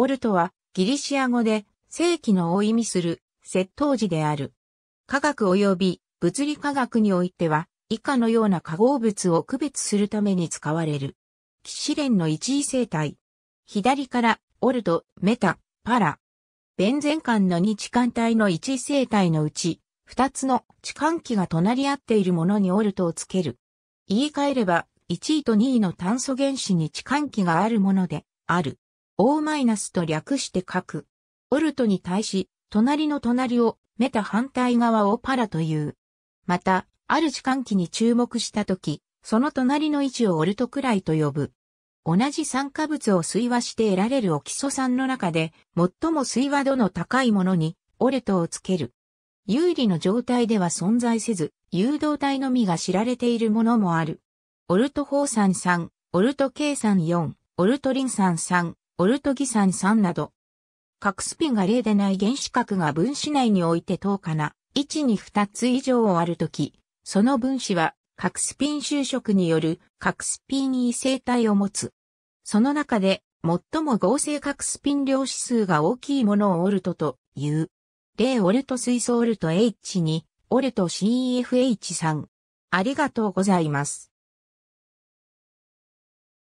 オルトはギリシア語で世紀のを意味する窃盗時である。科学及び物理科学においては以下のような化合物を区別するために使われる。騎士連の一位生態。左からオルト、メタ、パラ。ベンゼン間の2時間帯の1位生態のうち、2つの置換器が隣り合っているものにオルトをつける。言い換えれば、1位と2位の炭素原子に置換器があるもので、ある。O- と略して書く。オルトに対し、隣の隣を、メタ反対側をパラという。また、ある時間期に注目したとき、その隣の位置をオルトくらいと呼ぶ。同じ酸化物を水和して得られるオキソ酸の中で、最も水和度の高いものに、オレトをつける。有利の状態では存在せず、誘導体のみが知られているものもある。オルトホー酸オルトケイ酸4、オルトリン酸酸、オルトギ酸酸など。核スピンが0でない原子核が分子内において等価な位置に2つ以上あるとき、その分子は核スピン就職による核スピン異性体を持つ。その中で最も合成核スピン量指数が大きいものをオルトという。例オルト水素オルト H2、オルト CFH3。ありがとうございます。